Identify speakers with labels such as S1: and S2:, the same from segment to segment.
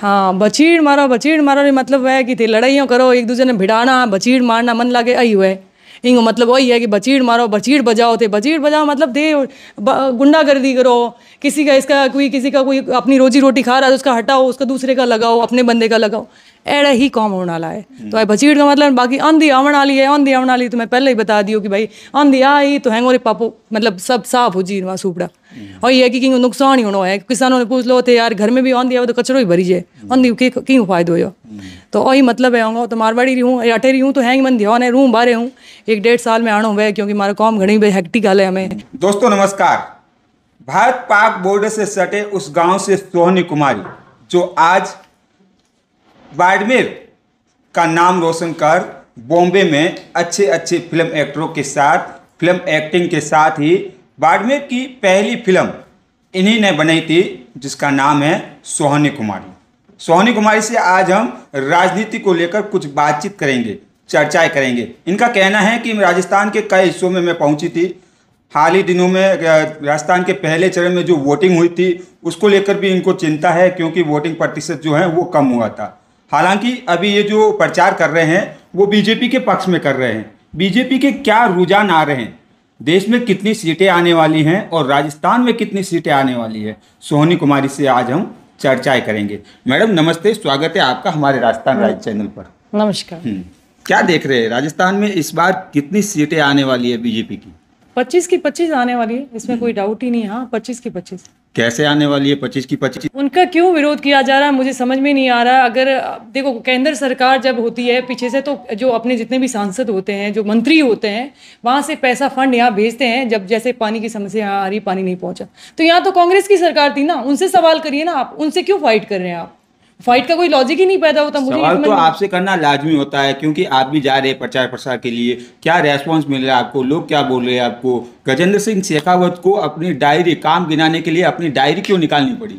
S1: हाँ बचीड़ मारो बचीड़ मारो रे मतलब वह कि थी लड़ाइयों करो एक दूसरे ने भिड़ाना बचीड़ मारना मन लागे आई हुए इन मतलब वही है कि बचीड़ मारो बचीड़ बजाओ थे बचीड़ बजाओ मतलब दे गुंडागर्दी करो किसी का इसका कोई किसी का कोई अपनी रोजी रोटी खा रहा है तो उसका हटाओ उसका दूसरे का लगाओ अपने बंदे का लगाओ एड़ा ही कॉम होने वाला है तो आई बचीड़ का मतलब बाकी आंधी आवन वाली है आंधी आवन वाली तो मैं पहले ही बता दियो कि भाई आंधी आई तो हैंगोरे पापो मतलब सब साफ हो जी वहाँ सूपड़ा और ये कि कहीं नुकसान ही होना है किसानों ने पूछ लो थे यार घर में भी आंधी आवे तो कचरो ही भरी जाए आंधी क्यों फायदो हो तो वही मतलब है आऊँगा तो मारवाड़ी रही हूँ अटे रही हूँ तो हैंग मन ध्यान है रूँ बारे हूँ एक डेढ़ साल में आना हुआ है क्योंकि हमारा कॉम घड़ी भाई हेक्टिक हाल है हमें
S2: दोस्तों नमस्कार भारत पाक बॉर्डर से सटे उस गांव से सोहनी कुमारी जो आज बाडमेर का नाम रोशन कर बॉम्बे में अच्छे अच्छे फिल्म एक्टरों के साथ फिल्म एक्टिंग के साथ ही बाडमेर की पहली फिल्म इन्हीं ने बनाई थी जिसका नाम है सोहनी कुमारी सोहनी कुमारी से आज हम राजनीति को लेकर कुछ बातचीत करेंगे चर्चाएं करेंगे इनका कहना है कि राजस्थान के कई हिस्सों में मैं पहुंची थी हाल ही दिनों में राजस्थान के पहले चरण में जो वोटिंग हुई थी उसको लेकर भी इनको चिंता है क्योंकि वोटिंग प्रतिशत जो है वो कम हुआ था हालांकि अभी ये जो प्रचार कर रहे हैं वो बीजेपी के पक्ष में कर रहे हैं बीजेपी के क्या रुझान आ रहे हैं देश में कितनी सीटें आने वाली हैं और राजस्थान में कितनी सीटें आने वाली है सोहनी कुमारी से आज हम चर्चाएं करेंगे मैडम नमस्ते स्वागत है आपका हमारे राजस्थान हम्म। राज्य चैनल पर नमस्कार हम्म। क्या देख रहे हैं राजस्थान में इस बार कितनी सीटें आने वाली है बीजेपी की
S1: पच्चीस की पच्चीस आने वाली है इसमें कोई डाउट ही नहीं हाँ पच्चीस की पच्चीस
S2: कैसे आने वाली है पच्चीस की पच्चीस
S1: उनका क्यों विरोध किया जा रहा है मुझे समझ में नहीं आ रहा अगर देखो केंद्र सरकार जब होती है पीछे से तो जो अपने जितने भी सांसद होते हैं जो मंत्री होते हैं वहां से पैसा फंड यहाँ भेजते हैं जब जैसे पानी की समस्या यहाँ आ रही पानी नहीं पहुंचा तो यहाँ तो कांग्रेस की सरकार थी ना उनसे सवाल करिए ना आप उनसे क्यों फाइट कर रहे हैं आप फाइट का कोई लॉजिक ही नहीं पैदा होता मुझे सवाल तो आपसे
S2: करना लाजमी होता है क्योंकि आप भी जा रहे हैं प्रचार प्रसार के लिए क्या रेस्पॉन्स मिल रहा है आपको लोग क्या बोल रहे हैं आपको गजेंद्र सिंह शेखावत को अपनी डायरी काम गिनाने के लिए अपनी डायरी क्यों निकालनी पड़ी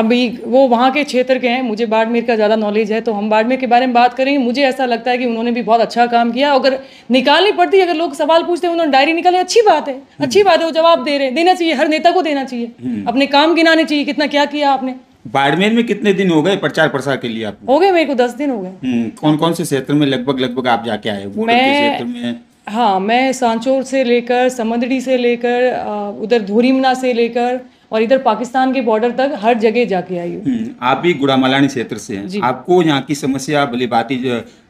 S2: अभी
S1: वो वहाँ के क्षेत्र के हैं मुझे बाड़मेर का ज़्यादा नॉलेज है तो हम बाड़मेर के बारे में बात करेंगे मुझे ऐसा लगता है कि उन्होंने भी बहुत अच्छा काम किया अगर निकालनी पड़ती अगर लोग सवाल पूछते हैं उन्होंने डायरी निकाली अच्छी बात है अच्छी हम्म। बात है वो जवाब दे रहे हैं देना चाहिए हर नेता को देना चाहिए हम्म। अपने काम गिनाने चाहिए कितना क्या किया आपने
S2: बाड़मेर में कितने दिन हो गए प्रचार प्रसार के लिए आप
S1: हो गए मेरे को दस दिन हो गए
S2: हम्म, कौन कौन से क्षेत्र में लगभग लगभग आप जाके आए मैं
S1: हाँ मैं सांचोर से लेकर समंदड़ी से लेकर उधर धोरीमना से लेकर और इधर पाकिस्तान के बॉर्डर तक हर जगह जाके आई हूँ हम्म,
S2: आप भी गुड़ामालानी क्षेत्र से हैं आपको यहाँ की समस्या भले बात ही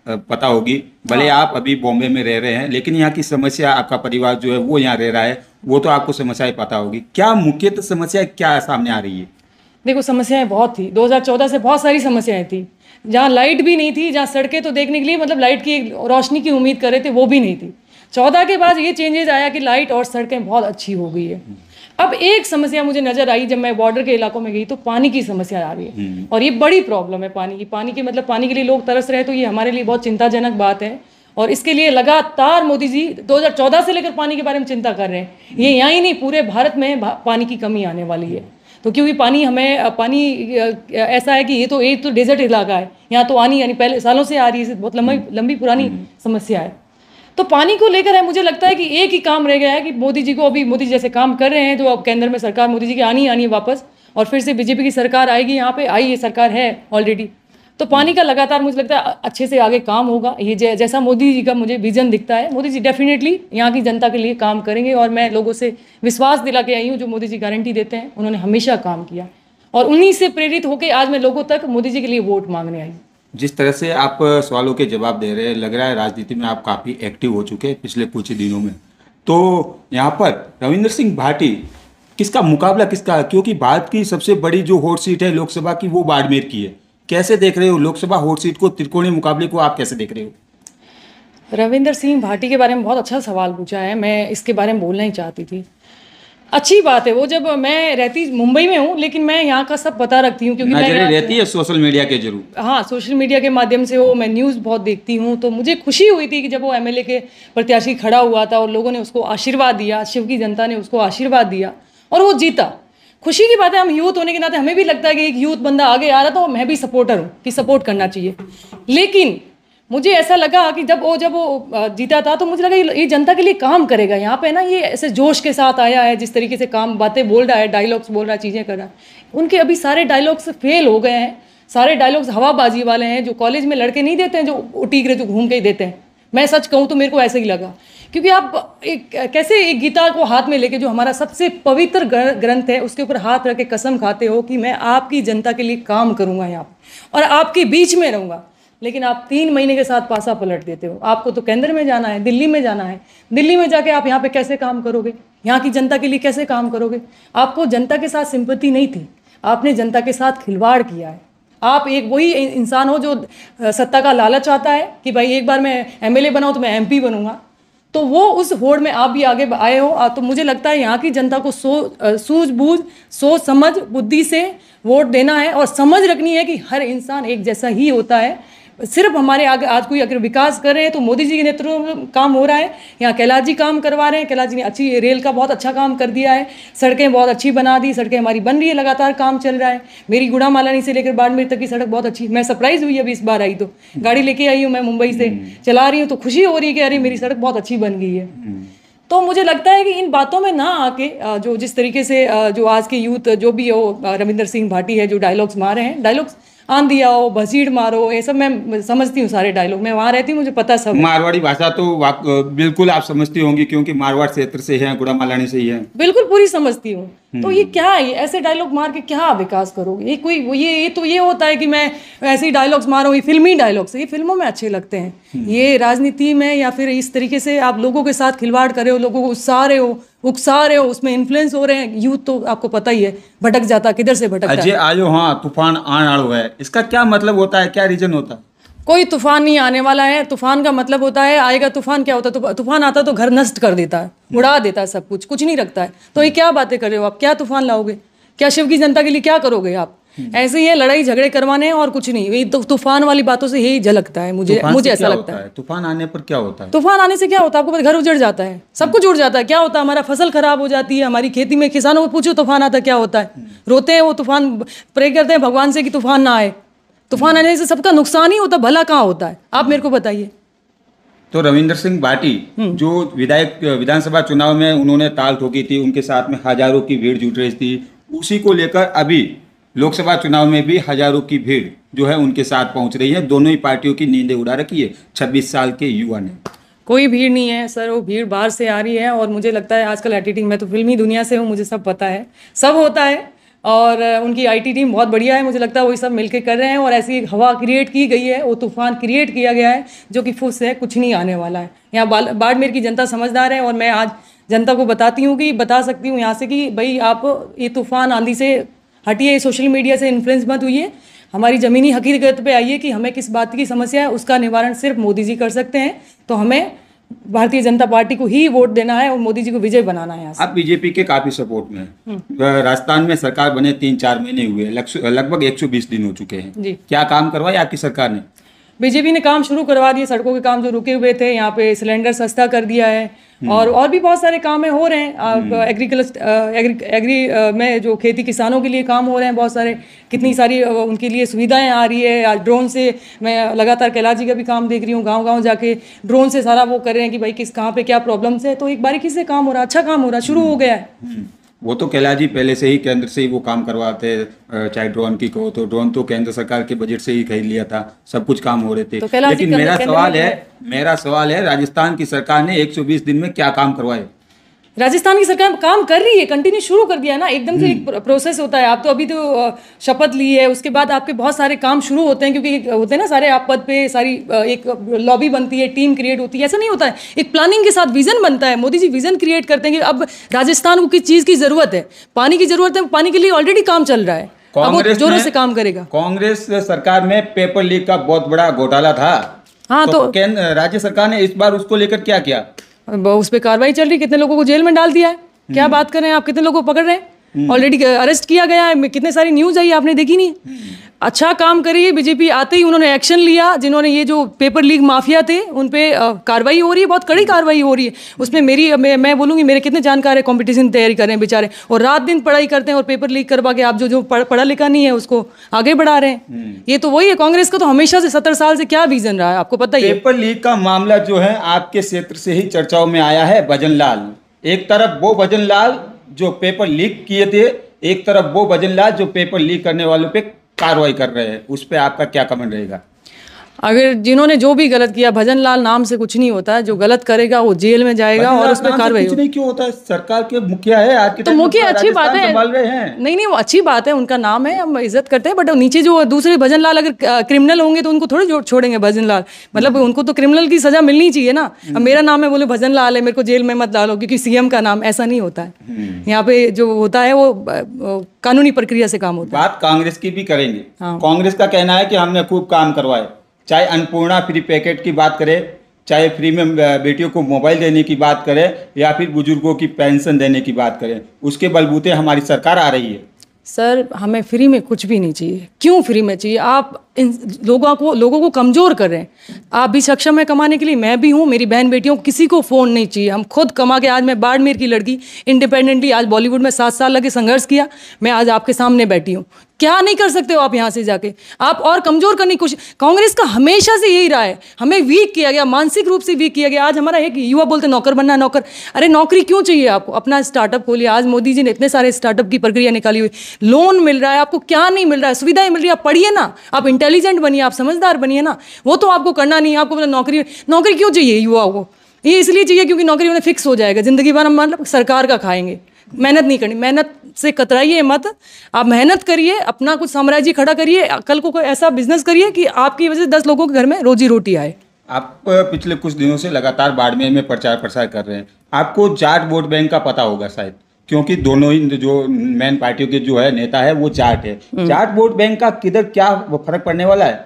S2: पता होगी भले हाँ। आप अभी बॉम्बे में रह रहे हैं लेकिन यहाँ की समस्या आपका परिवार जो है वो यहाँ रह रहा है वो तो आपको समस्याएं पता होगी क्या मुख्यतः समस्या क्या सामने आ रही है
S1: देखो समस्याएं बहुत थी 2014 से बहुत सारी समस्याएं थी जहाँ लाइट भी नहीं थी जहाँ सड़कें तो देखने के लिए मतलब लाइट की रोशनी की उम्मीद कर रहे थे वो भी नहीं थी चौदह के बाद ये चेंजेस आया कि लाइट और सड़कें बहुत अच्छी हो गई है अब एक समस्या मुझे नजर आई जब मैं बॉर्डर के इलाकों में गई तो पानी की समस्या आ रही है हम्म। और ये बड़ी प्रॉब्लम है पानी की पानी के मतलब पानी के लिए लोग तरस रहे तो ये हमारे लिए बहुत चिंताजनक बात है और इसके लिए लगातार मोदी जी 2014 से लेकर पानी के बारे में चिंता कर रहे हैं ये यहाँ ही नहीं पूरे भारत में पानी की कमी आने वाली है तो क्योंकि पानी हमें पानी ऐसा है कि ये तो एक तो डेजर्ट इलाका है यहाँ तो आनी यानी पहले सालों से आ रही है बहुत लंबी हम्म। लंबी पुरानी हम्म। समस्या है तो पानी को लेकर है मुझे लगता है कि एक ही काम रह गया है कि मोदी जी को अभी मोदी जी जैसे काम कर रहे हैं जो तो अब केंद्र में सरकार मोदी जी की आनी आनी है वापस और फिर से बीजेपी की सरकार आएगी यहाँ पे आई ये सरकार है ऑलरेडी तो पानी का लगातार मुझे लगता है अच्छे से आगे काम होगा ये जैसा मोदी जी का मुझे विजन दिखता है मोदी जी डेफिनेटली यहाँ की जनता के लिए काम करेंगे और मैं लोगों से विश्वास दिला के आई हूँ जो मोदी जी गारंटी देते हैं उन्होंने हमेशा काम किया और उन्हीं से प्रेरित होकर आज मैं लोगों तक मोदी जी के लिए वोट मांगने आई
S2: जिस तरह से आप सवालों के जवाब दे रहे हैं लग रहा है राजनीति में आप काफ़ी एक्टिव हो चुके हैं पिछले कुछ दिनों में तो यहाँ पर रविंद्र सिंह भाटी किसका मुकाबला किसका क्योंकि भारत की सबसे बड़ी जो हॉट सीट है लोकसभा की वो बाड़मेर की है कैसे देख रहे हो लोकसभा होट सीट को त्रिकोणीय मुकाबले को आप कैसे देख रहे
S1: हो रविंदर सिंह भाटी के बारे में बहुत अच्छा सवाल पूछा है मैं इसके बारे में बोलना ही चाहती थी अच्छी बात है वो जब मैं रहती मुंबई में हूँ लेकिन मैं यहाँ का सब पता रखती हूँ क्योंकि हाँ, मैं रहती है
S2: सोशल मीडिया के जरूर
S1: हाँ सोशल मीडिया के माध्यम से वो मैं न्यूज़ बहुत देखती हूँ तो मुझे खुशी हुई थी कि जब वो एमएलए के प्रत्याशी खड़ा हुआ था और लोगों ने उसको आशीर्वाद दिया शिव की जनता ने उसको आशीर्वाद दिया और वो जीता खुशी की बात है हम यूथ होने के नाते हमें भी लगता है कि एक यूथ बंदा आगे आ रहा तो मैं भी सपोर्टर हूँ कि सपोर्ट करना चाहिए लेकिन मुझे ऐसा लगा कि जब वो जब वो जीता था तो मुझे लगा ये जनता के लिए काम करेगा यहाँ पे ना ये ऐसे जोश के साथ आया है जिस तरीके से काम बातें बोल रहा है डायलॉग्स बोल रहा है चीज़ें कर रहा है उनके अभी सारे डायलॉग्स फेल हो गए हैं सारे डायलॉग्स हवाबाजी वाले हैं जो कॉलेज में लड़के नहीं देते हैं जो टीकर जो घूम के ही देते हैं मैं सच कहूँ तो मेरे को ऐसा ही लगा क्योंकि आप एक कैसे एक गीता को हाथ में लेके जो हमारा सबसे पवित्र ग्रंथ है उसके ऊपर हाथ रख के कसम खाते हो कि मैं आपकी जनता के लिए काम करूँगा यहाँ और आपके बीच में रहूँगा लेकिन आप तीन महीने के साथ पासा पलट देते हो आपको तो केंद्र में जाना है दिल्ली में जाना है दिल्ली में जाके आप यहाँ पे कैसे काम करोगे यहाँ की जनता के लिए कैसे काम करोगे आपको जनता के साथ सिंपत्ति नहीं थी आपने जनता के साथ खिलवाड़ किया है आप एक वही इंसान हो जो सत्ता का लालच चाहता है कि भाई एक बार मैं एम एल बनाऊँ तो मैं एम बनूंगा तो वो उस होड़ में आप भी आगे आए हो तो मुझे लगता है यहाँ की जनता को सो सूझबूझ सोच समझ बुद्धि से वोट देना है और समझ रखनी है कि हर इंसान एक जैसा ही होता है सिर्फ हमारे आगे आज कोई अगर विकास कर रहे हैं तो मोदी जी के नेतृत्व में काम हो रहा है यहाँ कैलाश जी काम करवा रहे हैं कैलाश जी ने अच्छी रेल का बहुत अच्छा काम कर दिया है सड़कें बहुत अच्छी बना दी सड़कें हमारी बन रही है लगातार काम चल रहा है मेरी गुणा मालानी से लेकर बाड़मेर तक की सड़क बहुत अच्छी मैं सरप्राइज हुई अभी इस बार आई तो गाड़ी लेके आई हूँ मैं मुंबई से हम्म। चला रही हूँ तो खुशी हो रही है कि अरे मेरी सड़क बहुत अच्छी बन गई है हम्म। तो मुझे लगता है कि इन बातों में ना आके जो जिस तरीके से जो आज के यूथ जो भी हो रविंदर सिंह भाटी है जो डायलॉग्स मार रहे हैं डायलॉग्स आंधी आओ भसीड़ मारो ये सब मैं समझती हूँ सारे डायलॉग मैं वहाँ रहती हूँ मुझे पता सब मारवाड़ी
S2: भाषा तो बिल्कुल आप समझती होंगी क्योंकि मारवाड़ क्षेत्र से है गुड़ा मालानी से ही है
S1: बिल्कुल पूरी समझती हूँ तो ये हम्म। क्या है ऐसे डायलॉग मार के क्या विकास करोगे ये कोई ये ये तो ये होता है कि मैं ऐसे ही डायलॉग्स मारो ये फिल्मी डायलॉग्स ये फिल्मों में अच्छे लगते हैं हम्म। ये राजनीति में या फिर इस तरीके से आप लोगों के साथ खिलवाड़ कर रहे हो लोगों को उत्साह रहे हो उकसा रहे हो उसमें इन्फ्लुएंस हो रहे हैं यूथ तो आपको पता ही है भटक जाता किधर से भटक अजय
S2: आयो हाँ तूफान आने आड़ है इसका क्या मतलब होता है क्या रीजन होता है
S1: कोई तूफान नहीं आने वाला है तूफान का मतलब होता है आएगा तूफान क्या होता है तूफान आता तो घर नष्ट कर देता है उड़ा देता है सब कुछ कुछ नहीं रखता है तो ये क्या बातें कर रहे हो आप क्या तूफान लाओगे क्या शिव की जनता के लिए क्या करोगे आप हम्म। ऐसे ही है लड़ाई झगड़े करवाने और कुछ नहीं ये तो तूफान वाली बातों से यही झलकता है मुझे मुझे ऐसा लगता
S2: है तूफान आने पर क्या होता है
S1: तूफान आने से क्या होता है आपको घर उजड़ जाता है सब कुछ उड़ जाता है क्या होता है हमारा फसल खराब हो जाती है हमारी खेती में किसानों को पूछो तूफान आता क्या होता है हम्म। रोते हैं वो तूफान प्रे करते हैं भगवान से कि तूफान ना आए तूफान हम्म। आने से सबका नुकसान ही होता भला कहाँ होता है आप मेरे को बताइए
S2: तो रविंद्र सिंह बाटी जो विधायक विधानसभा चुनाव में उन्होंने ताल ठोकी थी उनके साथ में हजारों की भीड़ जुट रही थी उसी को लेकर अभी लोकसभा चुनाव में भी हजारों की भीड़ जो है उनके साथ पहुंच रही है दोनों ही पार्टियों की नींदें उड़ा रखी है छब्बीस साल के युवा ने
S1: कोई भीड़ नहीं है सर वो भीड़ बाहर से आ रही है और मुझे लगता है आजकल एडिटिंग मैं तो फिल्मी दुनिया से हूँ मुझे सब पता है सब होता है और उनकी आईटी टीम बहुत बढ़िया है मुझे लगता है वही सब मिलके कर रहे हैं और ऐसी हवा क्रिएट की गई है वो तूफान क्रिएट किया गया है जो कि फुस है कुछ नहीं आने वाला है यहाँ बाड़मेर की जनता समझदार है और मैं आज जनता को बताती हूँ कि बता सकती हूँ यहाँ से कि भाई आप ये तूफान आंधी से हटिए सोशल मीडिया से इन्फ्लुएंस मत हुई हमारी ज़मीनी हकीकत पे आइए कि हमें किस बात की समस्या है उसका निवारण सिर्फ मोदी जी कर सकते हैं तो हमें भारतीय जनता पार्टी को ही वोट देना है और मोदी जी को विजय बनाना है आप
S2: बीजेपी के काफी सपोर्ट में हम्म। तो राजस्थान में सरकार बने तीन चार महीने हुए लगभग बीस दिन हो चुके हैं क्या काम करवाया आपकी सरकार ने
S1: बीजेपी ने काम शुरू करवा दिए सड़कों के काम जो रुके हुए थे यहाँ पे सिलेंडर सस्ता कर दिया है हम्म। और और भी बहुत सारे काम हो रहे हैं एग्रीकल्चर एग्री, एग्री में जो खेती किसानों के लिए काम हो रहे हैं बहुत सारे कितनी सारी उनके लिए सुविधाएं आ रही है आज ड्रोन से मैं लगातार कैलाश जी का भी काम देख रही हूँ गांव गांव जाके ड्रोन से सारा वो कर रहे हैं कि भाई किस कहाँ पे क्या प्रॉब्लम्स है तो एक बारीकी से काम हो रहा अच्छा काम हो रहा शुरू हो गया है हम्म।
S2: वो तो जी पहले से ही केंद्र से ही वो काम करवाते चाहे ड्रोन की कहो तो ड्रोन तो केंद्र सरकार के बजट से ही खरीद लिया था सब कुछ काम हो रहे थे तो लेकिन मेरा सवाल है मेरा सवाल है राजस्थान की सरकार ने 120 दिन में क्या काम करवाए
S1: राजस्थान की सरकार काम कर रही है कंटिन्यू शुरू कर दिया ना एकदम से एक प्रोसेस हम्म। होता है आप तो अभी तो शपथ ली है उसके बाद आपके बहुत सारे काम शुरू होते हैं क्योंकि होते हैं ना सारे आप पद पे सारी एक लॉबी बनती है टीम क्रिएट होती है ऐसा नहीं होता है एक प्लानिंग के साथ विजन बनता है मोदी जी विजन क्रिएट करते हैं कि अब राजस्थान को किस चीज़ की ज़रूरत है पानी की ज़रूरत है पानी के लिए ऑलरेडी काम चल रहा है कांग्रेस जोरों से काम करेगा
S2: कांग्रेस सरकार में पेपर लीक का बहुत बड़ा घोटाला था हाँ तो, तो राज्य सरकार ने इस बार उसको लेकर क्या किया
S1: उस पर कार्रवाई चल रही कितने लोगों को जेल में डाल दिया है क्या हम्म। बात कर रहे हैं आप कितने लोगों को पकड़ रहे हैं ऑलरेडी हम्म। अरेस्ट किया गया है कितने सारी न्यूज आई आपने देखी नहीं अच्छा काम करी है बीजेपी आते ही उन्होंने एक्शन लिया जिन्होंने ये जो पेपर लीक माफिया थे उन पर कार्रवाई हो रही है बहुत कड़ी कार्रवाई हो रही है उसमें मेरी मैं, मैं बोलूँगी मेरे कितने जानकार है कॉम्पिटिशन तैयारी कर रहे हैं बेचारे और रात दिन पढ़ाई करते हैं और पेपर लीक करवा के आप जो जो पढ़, पढ़ा लिखा नहीं है उसको आगे बढ़ा रहे हैं हम्म। ये तो वही है कांग्रेस का तो हमेशा से सत्तर साल से क्या विजन रहा है आपको पता ही
S2: पेपर लीक का मामला जो है आपके क्षेत्र से ही चर्चाओं में आया है भजन लाल एक तरफ वो भजन लाल जो पेपर लीक किए थे एक तरफ वो भजन लाल जो पेपर लीक करने वालों पे कार्रवाई कर रहे हैं उस पर आपका क्या कमेंट रहेगा
S1: अगर जिन्होंने जो भी गलत किया भजन लाल नाम से कुछ नहीं होता जो गलत करेगा वो जेल में जाएगा और उस पर कार्रवाई नहीं
S2: क्यों होता है सरकार के मुखिया है आज के तो मुखिया अच्छी बात है
S1: नहीं नहीं वो अच्छी बात है उनका नाम है हम इज्जत करते हैं बट नीचे जो दूसरे भजन लाल अगर क्रिमिनल होंगे तो उनको थोड़ी छोड़ेंगे भजन लाल मतलब हम्म। उनको तो क्रिमिनल की सजा मिलनी चाहिए ना हम्म। मेरा नाम है बोले भजन लाल है मेरे को जेल में मत डालो क्योंकि सीएम का नाम ऐसा नहीं होता है हम्म। यहाँ पे जो होता है वो
S2: कानूनी प्रक्रिया से काम होता है बात कांग्रेस की भी करेंगे हाँ। कांग्रेस का कहना है कि हमने खूब काम करवाए चाहे अन्नपूर्णा फ्री पैकेट की बात करें चाहे फ्री में बेटियों को मोबाइल देने की बात करें या फिर बुजुर्गों की पेंशन देने की बात करें उसके बलबूते हमारी सरकार आ रही है
S1: सर हमें फ्री में कुछ भी नहीं चाहिए क्यों फ्री में चाहिए आप इन लोगों को लोगों को कमज़ोर कर रहे हैं आप भी सक्षम है कमाने के लिए मैं भी हूँ मेरी बहन बेटियों को किसी को फ़ोन नहीं चाहिए हम खुद कमा के आज मैं बाड़मेर की लड़की इंडिपेंडेंटली आज बॉलीवुड में सात साल लगे संघर्ष किया मैं आज आपके सामने बैठी हूँ क्या नहीं कर सकते हो आप यहाँ से जाके आप और कमज़ोर करने की कोशिश कांग्रेस का हमेशा से यही रहा है हमें वीक किया गया मानसिक रूप से वीक किया गया आज हमारा एक युवा बोलते नौकर बनना नौकर अरे नौकरी क्यों चाहिए आपको अपना स्टार्टअप खोलिए आज मोदी जी ने इतने सारे स्टार्टअप की प्रक्रिया निकाली हुई लोन मिल रहा है आपको क्या नहीं मिल रहा है सुविधाएं मिल रही है आप पढ़िए ना आप इंटेलिजेंट बनिए आप समझदार बनिए ना वो तो आपको करना नहीं है आपको मतलब नौकरी नौकरी क्यों चाहिए युवाओं को ये इसलिए चाहिए क्योंकि नौकरी उन्हें फिक्स हो जाएगा ज़िंदगी भर हम मतलब सरकार का खाएंगे मेहनत नहीं करनी मेहनत से कतराइए मत आप मेहनत करिए अपना कुछ साम्राज्य खड़ा करिए कल को कोई ऐसा बिजनेस करिए कि आपकी वजह से दस लोगों के घर में रोजी रोटी आए
S2: आप पिछले कुछ दिनों से लगातार बाड़मेर में प्रचार प्रसार कर रहे हैं आपको जाट वोट बैंक का पता होगा शायद क्योंकि दोनों ही जो मेन पार्टियों के जो है नेता है वो जाट है हम्म। जाट वोट बैंक का किधर क्या फर्क पड़ने वाला है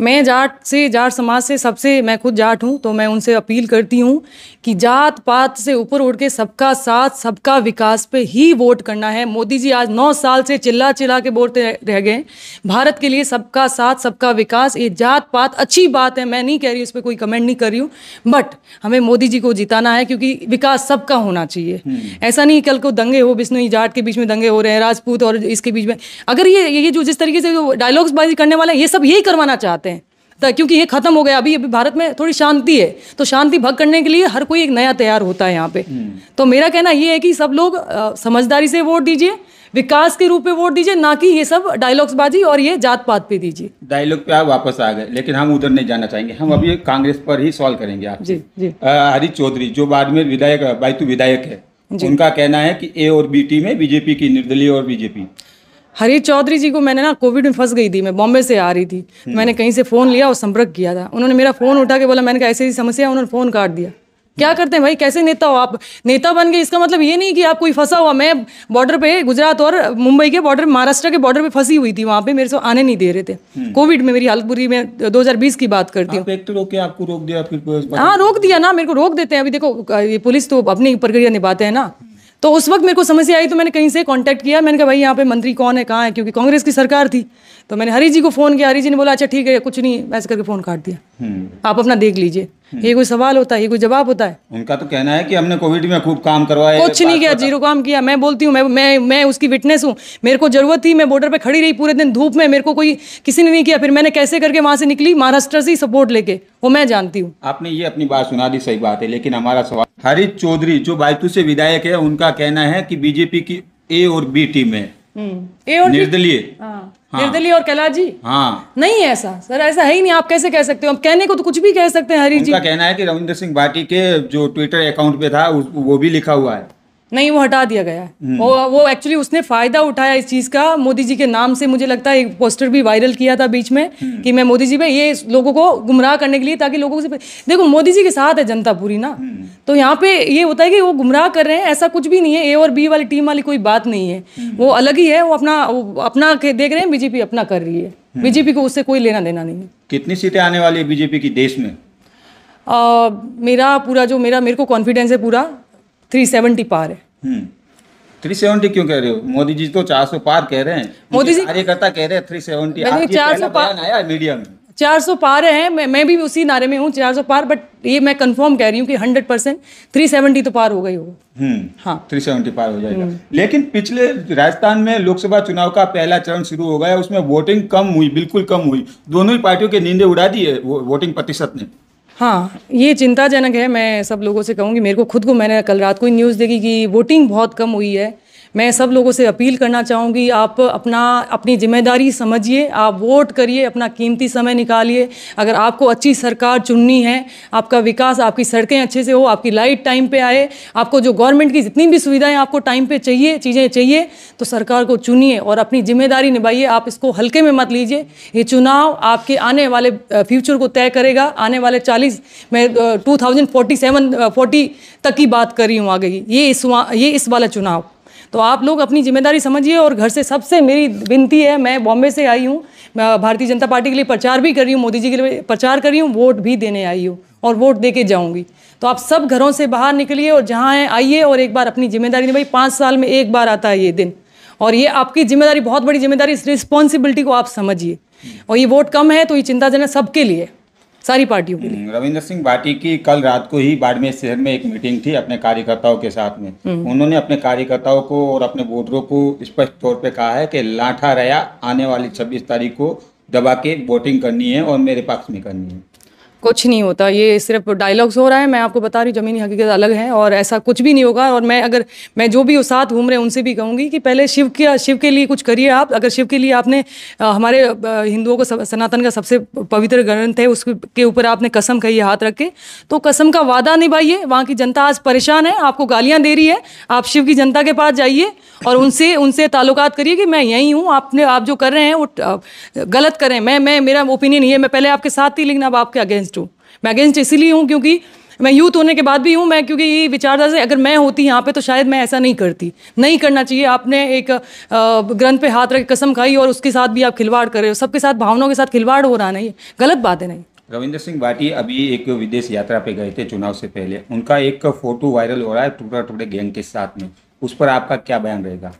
S1: मैं जाट से जाट समाज से सबसे मैं खुद जाट हूँ तो मैं उनसे अपील करती हूँ कि जात पात से ऊपर उठ के सबका साथ सबका विकास पे ही वोट करना है मोदी जी आज नौ साल से चिल्ला चिल्ला के बोलते रह गए भारत के लिए सबका साथ सबका विकास ये जात पात अच्छी बात है मैं नहीं कह रही उस पर कोई कमेंट नहीं कर रही हूँ बट हमें मोदी जी को जिताना है क्योंकि विकास सबका होना चाहिए हम्म। ऐसा नहीं कल को दंगे हो बिश्नोई जाट के बीच में दंगे हो रहे हैं राजपूत और इसके बीच में अगर ये ये जो जिस तरीके से डायलॉग्स बाजी करने वाले हैं ये सब यही करवाना चाहते हैं क्योंकि ये खत्म हो गया अभी अभी भारत में थोड़ी शांति है तो शांति भंग करने के लिए हर कोई एक नया तैयार होता है यहाँ पे हम्म। तो मेरा कहना ये है कि सब लोग समझदारी से वोट दीजिए विकास के रूप में वोट दीजिए ना कि ये सब डायलॉग्स बाजी और ये जात पात पे दीजिए
S2: डायलॉग पे आप वापस आ गए लेकिन हम उधर नहीं जाना चाहेंगे हम अभी कांग्रेस पर ही सॉल्व करेंगे आप जी जी हरी चौधरी जो बाद में विधायक बायतू विधायक है उनका कहना है कि ए और बी टी में बीजेपी की निर्दलीय और बीजेपी
S1: हरी चौधरी जी को मैंने ना कोविड में फंस गई थी मैं बॉम्बे से आ रही थी हम्म। मैंने कहीं से फ़ोन लिया और संपर्क किया था उन्होंने मेरा फ़ोन उठा के बोला मैंने कहा ऐसी समस्या उन्होंने फ़ोन काट दिया क्या करते हैं भाई कैसे नेता हो आप नेता बन गए इसका मतलब ये नहीं कि आप कोई फंसा हुआ मैं बॉर्डर पे गुजरात और मुंबई के बॉर्डर महाराष्ट्र के बॉर्डर पे फंसी हुई थी वहाँ पे मेरे से आने नहीं दे रहे थे हम्म। कोविड में मेरी हालत बुरी मैं 2020 की बात करती हूँ तो रोक आपको रोक दिया हाँ रोक दिया ना मेरे को रोक देते हैं अभी देखो पुलिस तो अपनी प्रक्रिया निभाते हैं ना तो उस वक्त मेरे को समस्या आई तो मैंने कहीं से कांटेक्ट किया मैंने कहा भाई यहाँ पे मंत्री कौन है कहाँ है क्योंकि कांग्रेस की सरकार थी तो मैंने हरी जी को फ़ोन किया हरी जी ने बोला अच्छा ठीक है कुछ नहीं वैसे करके फ़ोन काट दिया हम्म। आप अपना देख लीजिए ये कोई सवाल होता है ये कोई जवाब होता है
S2: उनका तो कहना है कि हमने कोविड में खूब काम करवाया कुछ नहीं
S1: किया जीरो काम किया मैं बोलती हूँ मैं मैं मैं उसकी विटनेस हूँ मेरे को जरूरत थी मैं बॉर्डर पे खड़ी रही पूरे दिन धूप में मेरे को कोई किसी ने नहीं किया फिर मैंने कैसे करके वहाँ से निकली महाराष्ट्र से ही सपोर्ट लेके वो मैं जानती हूँ
S2: आपने ये अपनी बात सुना दी सही बात है लेकिन हमारा सवाल हरीश चौधरी जो बायतू से विधायक है उनका कहना है की बीजेपी की ए और बी टीम है
S1: हम्म। निर्दलीय हाँ। हाँ। निर्दलीय और कैलाश जी हाँ नहीं ऐसा सर ऐसा है ही नहीं आप कैसे कह सकते हो आप कहने को तो कुछ भी कह सकते हैं हरी जी का कहना
S2: है कि रविंद्र सिंह भाटी के जो ट्विटर अकाउंट पे था वो भी लिखा हुआ है
S1: नहीं वो हटा दिया गया है हम्म। वो वो एक्चुअली उसने फायदा उठाया इस चीज का मोदी जी के नाम से मुझे लगता है एक पोस्टर भी वायरल किया था बीच में हम्म। कि मैं मोदी जी पे ये लोगों को गुमराह करने के लिए ताकि लोगों से देखो मोदी जी के साथ है जनता पूरी ना हम्म। तो यहाँ पे ये होता है कि वो गुमराह कर रहे हैं ऐसा कुछ भी नहीं है ए और बी वाली टीम वाली कोई बात नहीं है वो अलग ही है वो अपना अपना देख रहे हैं बीजेपी अपना कर रही है बीजेपी को उससे कोई लेना देना नहीं है
S2: कितनी सीटें आने वाली है बीजेपी की देश में
S1: मेरा पूरा जो मेरा मेरे को कॉन्फिडेंस है पूरा थ्री सेवेंटी पार है
S2: थ्री हम्म। सेवेंटी क्यों कह रहे हो मोदी जी तो चार सौ पार कह रहे हैं मोदी जी कार्यकर्ता कह रहे हैं थ्री सेवेंटी चार सौ पार आया मीडिया में
S1: चार सौ पार है मैं मैं भी उसी नारे में हूँ चार सौ पार बट ये मैं कंफर्म कह रही हूँ कि हंड्रेड परसेंट थ्री सेवेंटी तो पार हो गई होगा
S2: हम्म। हाँ थ्री सेवेंटी पार हो जाएगा हम्म। लेकिन पिछले राजस्थान में लोकसभा चुनाव का पहला चरण शुरू हो गया उसमें वोटिंग कम हुई बिल्कुल कम हुई दोनों ही पार्टियों के नींदे उड़ा दी है वो, वोटिंग प्रतिशत ने
S1: हाँ ये चिंताजनक है मैं सब लोगों से कहूँगी मेरे को खुद को मैंने कल रात को ही न्यूज़ देखी कि वोटिंग बहुत कम हुई है मैं सब लोगों से अपील करना चाहूँगी आप अपना अपनी जिम्मेदारी समझिए आप वोट करिए अपना कीमती समय निकालिए अगर आपको अच्छी सरकार चुननी है आपका विकास आपकी सड़कें अच्छे से हो आपकी लाइट टाइम पे आए आपको जो गवर्नमेंट की जितनी भी सुविधाएं आपको टाइम पे चाहिए चीज़ें चाहिए तो सरकार को चुनिए और अपनी जिम्मेदारी निभाइए आप इसको हल्के में मत लीजिए ये चुनाव आपके आने वाले फ्यूचर को तय करेगा आने वाले चालीस मैं टू थाउजेंड तक की बात कर रही हूँ आगे ये इस ये इस वाला चुनाव तो आप लोग अपनी जिम्मेदारी समझिए और घर से सबसे मेरी विनती है मैं बॉम्बे से आई हूँ मैं भारतीय जनता पार्टी के लिए प्रचार भी कर रही हूँ मोदी जी के लिए प्रचार कर रही हूँ वोट भी देने आई हूँ और वोट दे के जाऊँगी तो आप सब घरों से बाहर निकलिए और जहाँ हैं आइए और एक बार अपनी जिम्मेदारी निभाई पाँच साल में एक बार आता है ये दिन और ये आपकी जिम्मेदारी बहुत बड़ी जिम्मेदारी इस रिस्पॉन्सिबिलिटी को आप समझिए और ये वोट कम है तो ये चिंताजनक सबके लिए सारी पार्टियों के लिए
S2: हम्म, रविंद्र सिंह भाटी की कल रात को ही बाड़मेर शहर में एक मीटिंग थी अपने कार्यकर्ताओं के साथ में हम्म। उन्होंने अपने कार्यकर्ताओं को और अपने वोटरों को स्पष्ट तौर पर कहा है कि लाठा रया आने वाली छब्बीस तारीख को दबा के वोटिंग करनी है और मेरे पक्ष में करनी है
S1: कुछ नहीं होता ये सिर्फ डायलॉग्स हो रहा है मैं आपको बता रही हूँ जमीनी हकीकत अलग है और ऐसा कुछ भी नहीं होगा और मैं अगर मैं जो भी साथ घूम रहे उनसे भी कहूँगी कि पहले शिव के शिव के लिए कुछ करिए आप अगर शिव के लिए आपने हमारे हिंदुओं को सनातन का सबसे पवित्र ग्रंथ है उसके ऊपर आपने कसम कही हाथ रख के तो कसम का वादा निभाइए वहाँ की जनता आज परेशान है आपको गालियाँ दे रही है आप शिव की जनता के पास जाइए और उनसे उनसे ताल्लुकात करिए कि मैं यहीं हूँ आपने आप जो कर रहे हैं वो गलत करें मैं मैं मेरा ओपिनियन ये मैं पहले आपके साथ थी लेकिन अब आपके अगेंस्ट मैं अगेंस्ट इसीलिए हूँ क्योंकि मैं यूथ होने के बाद भी हूँ मैं क्योंकि ये विचारधारा से अगर मैं होती यहाँ पे तो शायद मैं ऐसा नहीं करती नहीं करना चाहिए आपने एक ग्रंथ पे हाथ रख कसम खाई और उसके साथ भी आप खिलवाड़ कर रहे हो सबके साथ भावनाओं के साथ खिलवाड़ हो रहा नहीं गलत बात है नहीं
S2: रविंद्र सिंह भाटी अभी एक विदेश यात्रा पे गए थे चुनाव से पहले उनका एक फोटो वायरल हो रहा है टुकड़ा टुकड़े गैंग के साथ में उस पर आपका क्या बयान रहेगा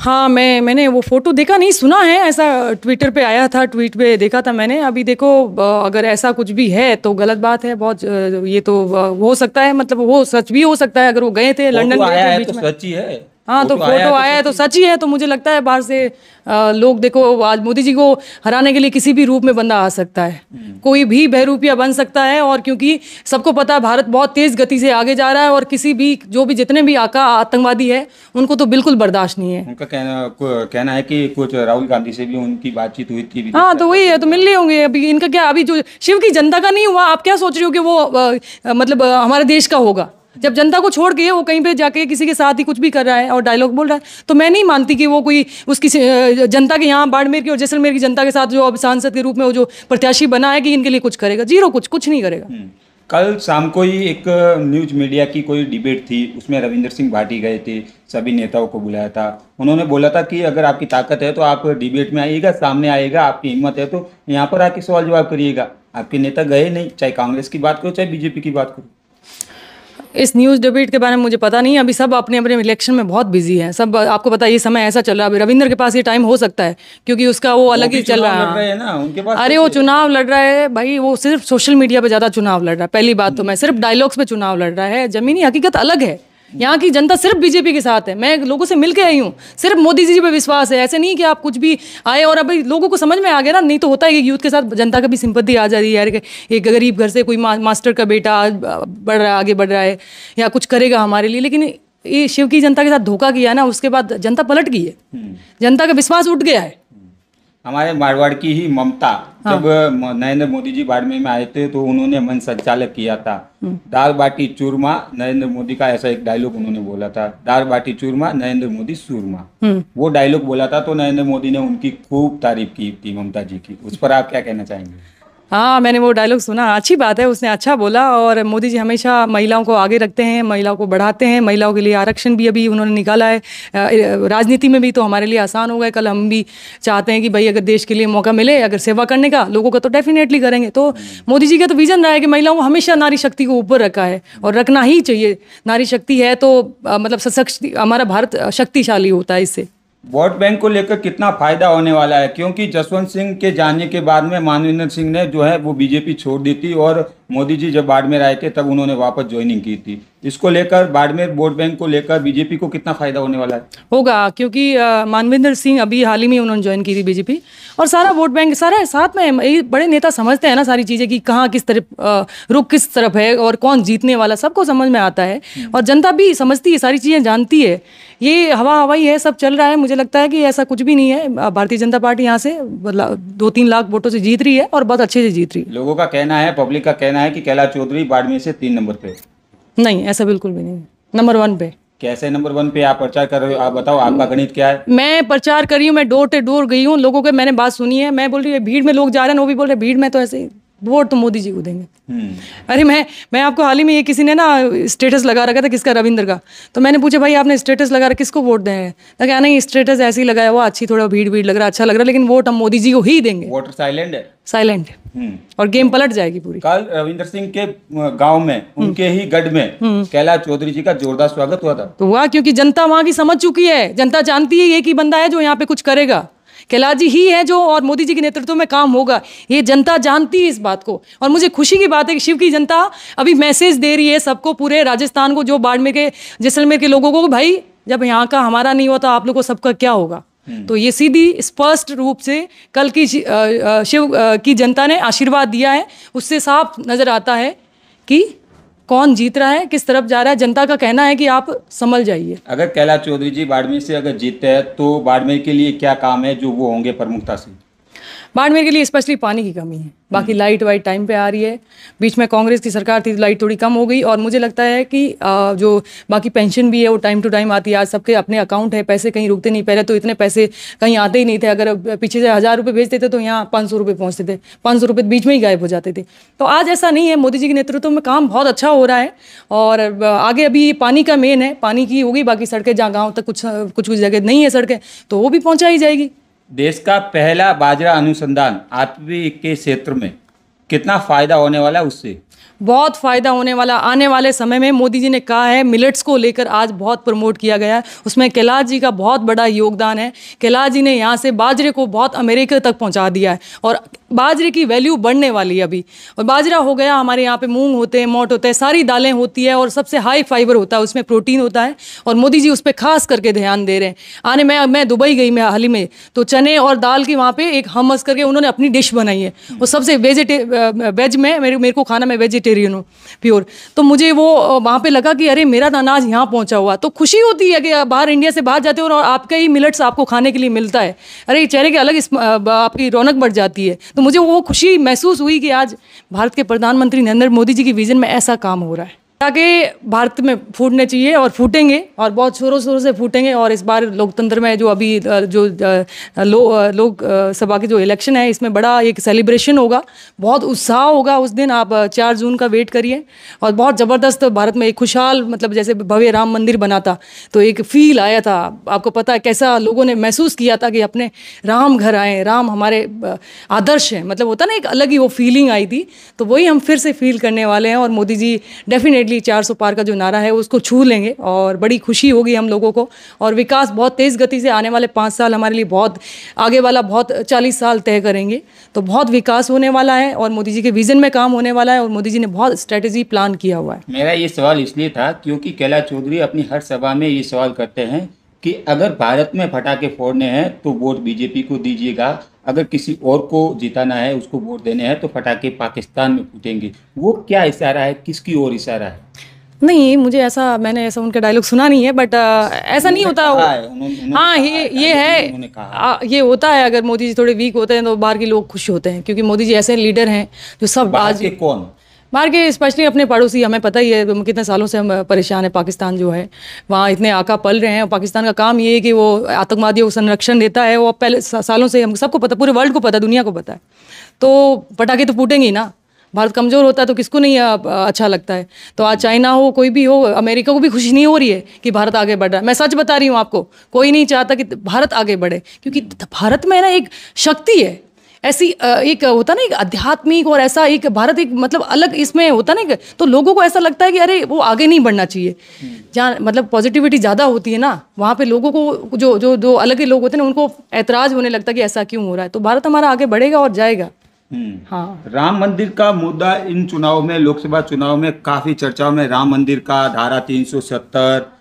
S1: हाँ मैं मैंने वो फ़ोटो देखा नहीं सुना है ऐसा ट्विटर पे आया था ट्वीट पे देखा था मैंने अभी देखो अगर ऐसा कुछ भी है तो गलत बात है बहुत ये तो हो सकता है मतलब वो सच भी हो सकता है अगर वो गए थे लंडन गए तो, तो
S2: में सच ही है
S1: हाँ तो फोटो तो आया, आया है तो, तो सच ही है तो मुझे लगता है बाहर से आ, लोग देखो आज मोदी जी को हराने के लिए किसी भी रूप में बंदा आ सकता है हम्म। कोई भी बहरूपिया बन सकता है और क्योंकि सबको पता है भारत बहुत तेज गति से आगे जा रहा है और किसी भी जो भी जितने भी आका आतंकवादी है उनको तो बिल्कुल बर्दाश्त नहीं है
S2: उनका कहना कहना है कि कुछ राहुल गांधी से भी उनकी बातचीत हुई थी
S1: हाँ तो वही है तो मिल होंगे अभी इनका क्या अभी जो शिव की जनता का नहीं हुआ आप क्या सोच रहे हो कि वो मतलब हमारे देश का होगा जब जनता को छोड़ के वो कहीं पे जाके किसी के साथ ही कुछ भी कर रहा है और डायलॉग बोल रहा है तो मैं नहीं मानती कि वो कोई उसकी जनता के यहाँ बाड़मेर की और जैसलमेर की जनता के साथ जो अब सांसद के रूप में वो जो प्रत्याशी बना है कि इनके लिए कुछ करेगा जीरो कुछ कुछ नहीं करेगा हम्म।
S2: कल शाम को ही एक न्यूज मीडिया की कोई डिबेट थी उसमें रविंद्र सिंह भाटी गए थे सभी नेताओं को बुलाया था उन्होंने बोला था कि अगर आपकी ताकत है तो आप डिबेट में आइएगा सामने आएगा आपकी हिम्मत है तो यहाँ पर आके सवाल जवाब करिएगा आपके नेता गए नहीं चाहे कांग्रेस की बात करो चाहे बीजेपी की बात करो इस न्यूज़ डिबेट के बारे में मुझे पता नहीं अभी सब अपने अपने इलेक्शन
S1: में बहुत बिजी हैं सब आपको पता ये समय ऐसा चल रहा है अभी रविंद्र के पास ये टाइम हो सकता है क्योंकि उसका वो अलग ही चल रहा है
S2: तो अरे वो
S1: चुनाव लड़ रहा है भाई वो सिर्फ सोशल मीडिया पर ज़्यादा चुनाव लड़ रहा है पहली बात तो मैं सिर्फ डायलॉग्स पर चुनाव लड़ रहा है ज़मीनी हकीकत अलग है यहाँ की जनता सिर्फ बीजेपी के साथ है मैं लोगों से मिल के आई हूँ सिर्फ मोदी जी पर विश्वास है ऐसे नहीं कि आप कुछ भी आए और अभी लोगों को समझ में आ गया ना नहीं तो होता है कि यूथ के साथ जनता का भी सिंपत्ति आ जा रही है यार एक गरीब घर से कोई मा, मास्टर का बेटा बढ़ रहा है आगे बढ़ रहा है या कुछ करेगा हमारे लिए लेकिन ये शिव की जनता के साथ धोखा किया ना उसके बाद जनता पलट गई है हम्म। जनता का विश्वास उठ गया है
S2: हमारे मारवाड़ की ही ममता हाँ। जब नरेंद्र मोदी जी बाड़मेर में आए थे तो उन्होंने मन संचालक किया था हम्म। दाल बाटी चूरमा नरेंद्र मोदी का ऐसा एक डायलॉग उन्होंने बोला था दाल बाटी चूरमा नरेंद्र मोदी सूरमा हम्म। वो डायलॉग बोला था तो नरेंद्र मोदी ने उनकी खूब तारीफ की थी ममता जी की उस पर आप क्या कहना चाहेंगे
S1: हाँ मैंने वो डायलॉग सुना अच्छी बात है उसने अच्छा बोला और मोदी जी हमेशा महिलाओं को आगे रखते हैं महिलाओं को बढ़ाते हैं महिलाओं के लिए आरक्षण भी अभी उन्होंने निकाला है राजनीति में भी तो हमारे लिए आसान हो गए कल हम भी चाहते हैं कि भाई अगर देश के लिए मौका मिले अगर सेवा करने का लोगों का तो डेफिनेटली करेंगे तो मोदी जी का तो विजन रहा है कि महिलाओं को हमेशा नारी शक्ति को ऊपर रखा है और रखना ही चाहिए नारी शक्ति है तो मतलब सशक्ति हमारा भारत शक्तिशाली होता है इससे
S2: वोट बैंक को लेकर कितना फायदा होने वाला है क्योंकि जसवंत सिंह के जाने के बाद में मानविंदर सिंह ने जो है वो बीजेपी छोड़ दी थी और मोदी जी जब बाड़मेर आए थे तब उन्होंने वापस ज्वाइनिंग की थी इसको लेकर बाड़मेर वोट बैंक को लेकर बीजेपी को कितना फायदा होने वाला है
S1: होगा क्योंकि मानविंदर सिंह अभी हाल ही में उन्होंने ज्वाइन की थी बीजेपी और सारा वोट बैंक सारा साथ में ये बड़े नेता समझते हैं ना सारी चीज़ें कि कहाँ किस तरफ रुख किस तरफ है और कौन जीतने वाला सबको समझ में आता है हम्म। और जनता भी समझती है सारी चीज़ें जानती है ये हवा हवाई है सब चल रहा है मुझे लगता है कि ऐसा कुछ भी नहीं है भारतीय जनता पार्टी यहाँ से दो तीन लाख वोटों से जीत रही है और बहुत अच्छे से जीत रही
S2: है लोगों का कहना है पब्लिक का कहना है कि कैलाश चौधरी बाड़मेर से तीन नंबर पे
S1: नहीं ऐसा बिल्कुल भी नहीं नंबर वन पे
S2: कैसे नंबर वन पे आप प्रचार कर रहे हो आप बताओ आपका गणित क्या है
S1: मैं प्रचार कर रही हूँ मैं डोर टू डोर गई हूँ लोगों के मैंने बात सुनी है मैं बोल रही हूँ भीड़ में लोग जा रहे हैं वो भी बोल रहे भीड़ में तो ऐसे ही वोट तो मोदी जी को देंगे हम्म। अरे मैं मैं आपको हाल ही में ये किसी ने ना स्टेटस लगा रखा था किसका रविंद्र का तो मैंने पूछा भाई आपने स्टेटस लगा रखा किसको वोट देंगे तो क्या नहीं स्टेटस ऐसे ही लगाया हुआ अच्छी थोड़ा भीड़ भीड़ लग रहा अच्छा लग रहा है लेकिन वोट हम मोदी
S2: जी को ही देंगे वोटर साइलेंट है साइलेंट हम्म।
S1: और गेम पलट जाएगी
S2: पूरी कल रविंद्र सिंह के गांव में हम्म। उनके ही गढ़ में कैलाश चौधरी जी का जोरदार स्वागत हुआ था
S1: तो हुआ क्योंकि जनता वहाँ की समझ चुकी है जनता जानती है ये की बंदा है जो यहाँ पे कुछ करेगा कैलाश जी ही है जो और मोदी जी के नेतृत्व में काम होगा ये जनता जानती है इस बात को और मुझे खुशी की बात है कि शिव की जनता अभी मैसेज दे रही है सबको पूरे राजस्थान को जो बाड़मेर के जैसलमेर के लोगों को भाई जब यहाँ का हमारा नहीं होता तो आप लोगों को सबका क्या होगा हम्म। तो ये सीधी स्पष्ट रूप से कल की शिव की जनता ने आशीर्वाद दिया है उससे साफ नज़र आता है कि कौन जीत रहा है किस तरफ जा रहा है जनता का कहना है कि आप संभल जाइए
S2: अगर कैलाश चौधरी जी बाड़मेर से अगर जीतते हैं तो बाड़मेर के लिए क्या काम है जो वो होंगे प्रमुखता से
S1: बाड़मेर के लिए स्पेशली पानी की कमी है बाकी हम्म। लाइट वाइट टाइम पे आ रही है बीच में कांग्रेस की सरकार थी लाइट थोड़ी कम हो गई और मुझे लगता है कि आ, जो बाकी पेंशन भी है वो टाइम टू टाइम आती है आज सबके अपने अकाउंट है पैसे कहीं रुकते नहीं पहले तो इतने पैसे कहीं आते ही नहीं थे अगर पीछे से हज़ार रुपये भेजते थे तो यहाँ पाँच सौ रुपये पहुँचते थे पाँच सौ रुपये बीच में ही गायब हो जाते थे तो आज ऐसा नहीं है मोदी जी के नेतृत्व में काम बहुत अच्छा हो रहा है और आगे अभी पानी का मेन है पानी की होगी बाकी सड़कें जहाँ गाँव तक कुछ कुछ कुछ जगह नहीं है सड़कें तो वो भी पहुँचाई जाएगी
S2: देश का पहला बाजरा अनुसंधान आत्मी के क्षेत्र में कितना फ़ायदा होने वाला है उससे
S1: बहुत फ़ायदा होने वाला आने वाले समय में मोदी जी ने कहा है मिलेट्स को लेकर आज बहुत प्रमोट किया गया है उसमें कैलाश जी का बहुत बड़ा योगदान है कैलाश जी ने यहाँ से बाजरे को बहुत अमेरिका तक पहुँचा दिया है और बाजरे की वैल्यू बढ़ने वाली है अभी और बाजरा हो गया हमारे यहाँ पे मूंग होते हैं मोट होते हैं सारी दालें होती है और सबसे हाई फाइबर होता है उसमें प्रोटीन होता है और मोदी जी उस पर खास करके ध्यान दे रहे हैं आने मैं मैं दुबई गई मैं हाल ही में तो चने और दाल की वहाँ पे एक हमस करके उन्होंने अपनी डिश बनाई है और सबसे वेजिटे वेज में मेरे मेरे को खाना मैं वेजिटेरियन हूँ प्योर तो मुझे वो वहाँ पर लगा कि अरे मेरा तो अनाज यहाँ पहुँचा हुआ तो खुशी होती है कि बाहर इंडिया से बाहर जाते हो और आपका ही मिलट्स आपको खाने के लिए मिलता है अरे चेहरे के अलग आपकी रौनक बढ़ जाती है तो मुझे वो खुशी महसूस हुई कि आज भारत के प्रधानमंत्री नरेंद्र मोदी जी के विज़न में ऐसा काम हो रहा है ताकि भारत में फूटने चाहिए और फूटेंगे और बहुत शोरों शोरों से फूटेंगे और इस बार लोकतंत्र में जो अभी जो लो, लोक सभा की जो इलेक्शन है इसमें बड़ा एक सेलिब्रेशन होगा बहुत उत्साह होगा उस दिन आप चार जून का वेट करिए और बहुत ज़बरदस्त भारत में एक खुशहाल मतलब जैसे भव्य राम मंदिर बना था तो एक फील आया था आपको पता है कैसा लोगों ने महसूस किया था कि अपने राम घर आए राम हमारे आदर्श हैं मतलब होता ना एक अलग ही वो फीलिंग आई थी तो वही हम फिर से फील करने वाले हैं और मोदी जी डेफिनेट डेफिनेटली 400 पार का जो नारा है उसको छू लेंगे और बड़ी खुशी होगी हम लोगों को और विकास बहुत तेज़ गति से आने वाले पाँच साल हमारे लिए बहुत आगे वाला बहुत चालीस साल तय करेंगे तो बहुत विकास होने वाला है और मोदी जी के विज़न में काम होने वाला है और मोदी जी ने बहुत स्ट्रेटेजी प्लान किया हुआ है
S2: मेरा ये सवाल इसलिए था क्योंकि कैला चौधरी अपनी हर सभा में ये सवाल करते हैं कि अगर भारत में फटाके फोड़ने हैं तो वोट बीजेपी को दीजिएगा अगर किसी और को जिताना है उसको वोट देने हैं तो फटाके पाकिस्तान में फूटेंगे वो क्या इशारा है किसकी ओर इशारा है
S1: नहीं मुझे ऐसा मैंने ऐसा उनका डायलॉग सुना नहीं है बट आ, ऐसा नहीं होता हाँ ये ये है आ, ये होता है अगर मोदी जी थोड़े वीक होते हैं तो बाहर के लोग खुश होते हैं क्योंकि मोदी जी ऐसे लीडर हैं जो सब आज के कौन बाहर के स्पेशली अपने पड़ोसी हमें पता ही है तो कितने सालों से हम परेशान हैं पाकिस्तान जो है वहाँ इतने आका पल रहे हैं और पाकिस्तान का काम ये है कि वो आतंकवादियों को संरक्षण देता है वो पहले सालों से हम सबको पता पूरे वर्ल्ड को पता दुनिया को पता है तो पटाखे तो फूटेंगे ना भारत कमज़ोर होता है तो किसको नहीं अच्छा लगता है तो आज चाइना हो कोई भी हो अमेरिका को भी खुशी नहीं हो रही है कि भारत आगे बढ़ रहा है मैं सच बता रही हूँ आपको कोई नहीं चाहता कि भारत आगे बढ़े क्योंकि भारत में ना एक शक्ति है ऐसी एक होता ना एक आध्यात्मिक और ऐसा एक भारत एक मतलब अलग इसमें होता ना तो लोगों को ऐसा लगता है कि अरे वो आगे नहीं बढ़ना चाहिए हम्म। जहाँ मतलब पॉजिटिविटी ज़्यादा होती है ना वहाँ पे लोगों को जो जो दो अलग ही लोग होते हैं ना उनको ऐतराज होने लगता है कि ऐसा क्यों हो रहा है तो भारत हमारा आगे बढ़ेगा और जाएगा हम्म। हाँ
S2: राम मंदिर का मुद्दा इन चुनाव में लोकसभा चुनाव में काफी चर्चा में राम मंदिर का धारा तीन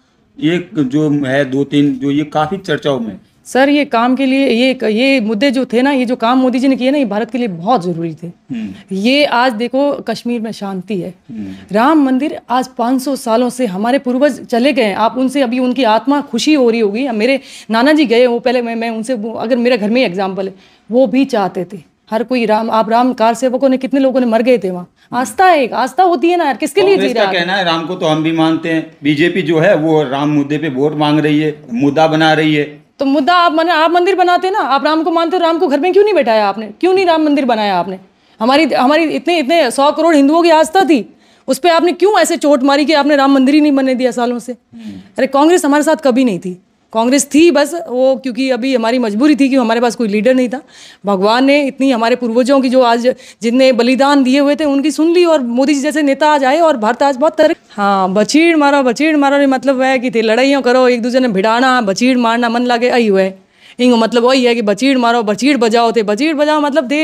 S2: एक जो है दो तीन जो ये काफी चर्चाओं में
S1: सर ये काम के लिए ये ये मुद्दे जो थे ना ये जो काम मोदी जी ने किए ना ये भारत के लिए बहुत ज़रूरी थे
S2: हम्म।
S1: ये आज देखो कश्मीर में शांति है हम्म। राम मंदिर आज 500 सालों से हमारे पूर्वज चले गए हैं आप उनसे अभी उनकी आत्मा खुशी हो रही होगी मेरे नाना जी गए वो पहले मैं मैं उनसे अगर मेरे घर में एग्जाम्पल है वो भी चाहते थे हर कोई राम आप राम कार सेवकों ने कितने लोगों ने मर गए थे वहाँ आस्था एक आस्था होती है ना यार किसके लिए जी रहा कहना
S2: है राम को तो हम भी मानते हैं बीजेपी जो है वो राम मुद्दे पे वोट मांग रही है मुद्दा बना रही है
S1: तो मुद्दा आप मन आप मंदिर बनाते ना आप राम को मानते हो राम को घर में क्यों नहीं बैठाया आपने क्यों नहीं राम मंदिर बनाया आपने हमारी हमारी इतने इतने सौ करोड़ हिंदुओं की आस्था थी उस पर आपने क्यों ऐसे चोट मारी कि आपने राम मंदिर ही नहीं बनने दिया सालों से हम्म। अरे कांग्रेस हमारे साथ कभी नहीं थी कांग्रेस थी बस वो क्योंकि अभी हमारी मजबूरी थी कि हमारे पास कोई लीडर नहीं था भगवान ने इतनी हमारे पूर्वजों की जो आज जितने बलिदान दिए हुए थे उनकी सुन ली और मोदी जी जैसे नेता आज आए और भारत आज बहुत तरह हाँ बचीड़ मारो बचीड़ मारो ये मतलब है कि थे लड़ाइयों करो एक दूसरे ने भिड़ाना बचीड़ मारना मन लागे आई हुए इन मतलब वही है कि बचीड़ मारो बचीड़ बजाओ थे बचीड़ बजाओ मतलब दे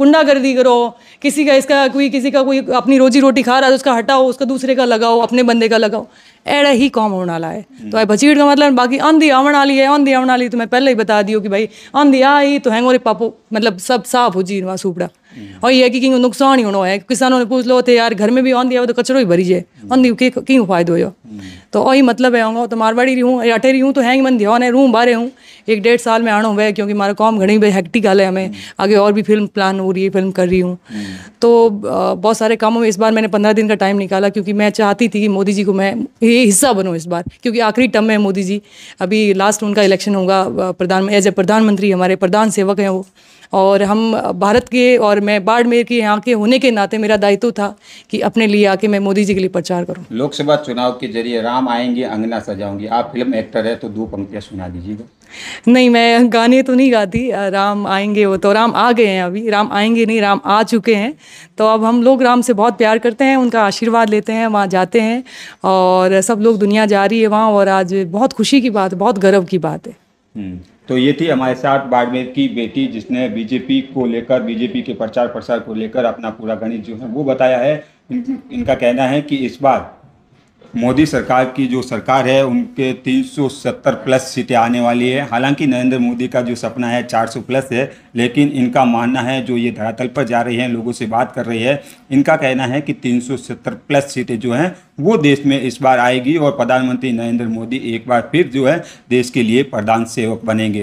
S1: गुंडागर्दी करो किसी का इसका कोई किसी का कोई अपनी रोजी रोटी खा रहा है तो उसका हटाओ उसका दूसरे का लगाओ अपने बंदे का लगाओ ऐड़ा ही काम होने वाला है तो आई बचीट का तो मतलब बाकी आंधी आवन वाली है आंधी आवन वाली तो मैं पहले ही बता दियो कि भाई आंधी आई तो हैंगोरे पापो मतलब सब साफ हो जी वहाँ सूपड़ा और ये कि नुकसान ही होना है किसानों ने पूछ लो थे यार घर में भी आंधी तो कचरो ही भरी जाए आंधी क्यों फायदा हो तो वही मतलब है तो मारवाड़ी रही हूँ अठे रही हूँ तो हैंग मन ध्यान है रूम बारे हूँ एक डेढ़ साल में आना हुआ है क्योंकि हमारा काम घड़ी भाई हैक्टिक हाल है हमें आगे और भी फिल्म प्लान हो रही है फिल्म कर रही हूँ तो बहुत सारे कामों में इस बार मैंने पंद्रह दिन का टाइम निकाला क्योंकि मैं चाहती थी कि मोदी जी को मैं ये हिस्सा बनूँ इस बार क्योंकि आखिरी टर्म है मोदी जी अभी लास्ट उनका इलेक्शन होगा प्रधान एज ए प्रधानमंत्री हमारे प्रधान सेवक हैं वो और हम भारत के और मैं बाड़मेर के यहाँ के होने के नाते मेरा दायित्व था कि अपने लिए आके मैं मोदी जी के लिए प्रचार करूँ
S2: लोकसभा चुनाव के जरिए राम आएंगे अंगना सजाऊंगी आप फिल्म एक्टर है तो दो पंक्तियाँ सुना दीजिएगा
S1: नहीं मैं गाने तो नहीं गाती राम आएंगे वो तो राम आ गए हैं अभी राम आएंगे नहीं राम आ चुके हैं तो अब हम लोग राम से बहुत प्यार करते हैं उनका आशीर्वाद लेते हैं वहाँ जाते हैं और सब लोग दुनिया जा रही है वहाँ और आज बहुत खुशी की बात बहुत गर्व की बात है
S2: हम्म। तो ये थी हमारे साथ बाड़मेर की बेटी जिसने बीजेपी को लेकर बीजेपी के प्रचार प्रसार को लेकर अपना पूरा गणित जो है वो बताया है इनका कहना है कि इस बार मोदी सरकार की जो सरकार है उनके 370 प्लस सीटें आने वाली है हालांकि नरेंद्र मोदी का जो सपना है 400 प्लस है लेकिन इनका मानना है जो ये धरातल पर जा रही हैं लोगों से बात कर रही है इनका कहना है कि 370 प्लस सीटें जो हैं वो देश में इस बार आएगी और प्रधानमंत्री नरेंद्र मोदी एक बार फिर जो है देश के लिए प्रधान सेवक बनेंगे